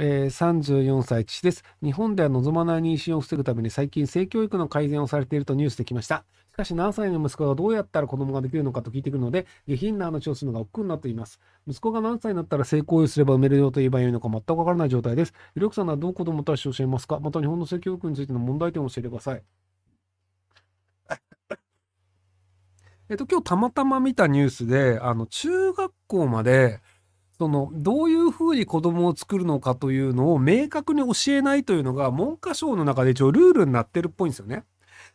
えー、34歳父です。日本では望まない妊娠を防ぐために最近性教育の改善をされているとニュースできました。しかし何歳の息子がどうやったら子供ができるのかと聞いてくるので、下品な話をするのが億劫になっています。息子が何歳になったら性行為をすれば埋めるよと言えばよいのか全くわからない状態です。ひろきさんならどう子供たちと教えますかまた日本の性教育についての問題点を教えてください。えっと、今日たまたま見たニュースで、あの、中学校まで、そのどういうふうに子供を作るのかというのを明確に教えないというのが文科省の中で一応ルールになってるっぽいんですよね。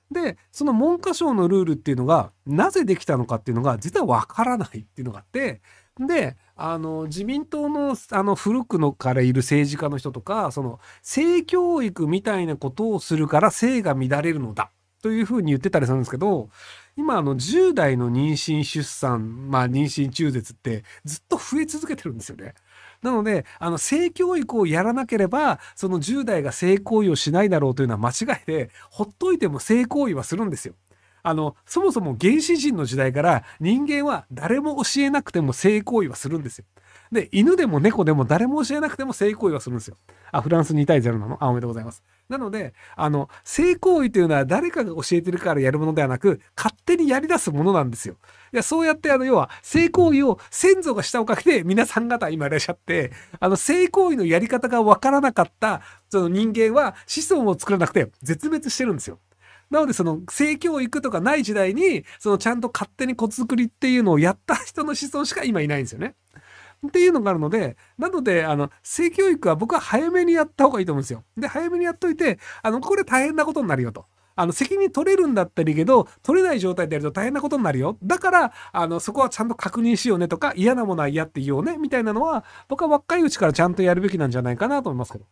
でその文科省のルールっていうのがなぜできたのかっていうのが実はわからないっていうのがあってであの自民党のあの古くのからいる政治家の人とかその性教育みたいなことをするから性が乱れるのだというふうに言ってたりするんですけど今あの10代の妊娠出産、まあ、妊娠中絶ってずっと増え続けてるんですよね。なので、あの、性教育をやらなければ、その10代が性行為をしないだろうというのは間違いで、ほっといても性行為はするんですよ。あの、そもそも原始人の時代から人間は誰も教えなくても性行為はするんですよ。で、犬でも猫でも誰も教えなくても性行為はするんですよ。あ、フランス2対0なのあ、おめでとうございます。なので、あの、性行為というのは誰かが教えてるからやるものではなく、勝手にやり出すものなんですよ。いや、そうやって、あの、要は、性行為を先祖がしたおかげで皆さん方今いらっしゃって、あの、性行為のやり方がわからなかった、その人間は子孫を作らなくて絶滅してるんですよ。なのでその性教育とかない時代に、そのちゃんと勝手に子作りっていうのをやった人の子孫しか今いないんですよね。っていうのがあるので、なので、あの、性教育は僕は早めにやった方がいいと思うんですよ。で、早めにやっといて、あの、これ大変なことになるよと。あの、責任取れるんだったりけど、取れない状態でやると大変なことになるよ。だから、あの、そこはちゃんと確認しようねとか、嫌なものは嫌って言おうね、みたいなのは、僕は若いうちからちゃんとやるべきなんじゃないかなと思いますけど。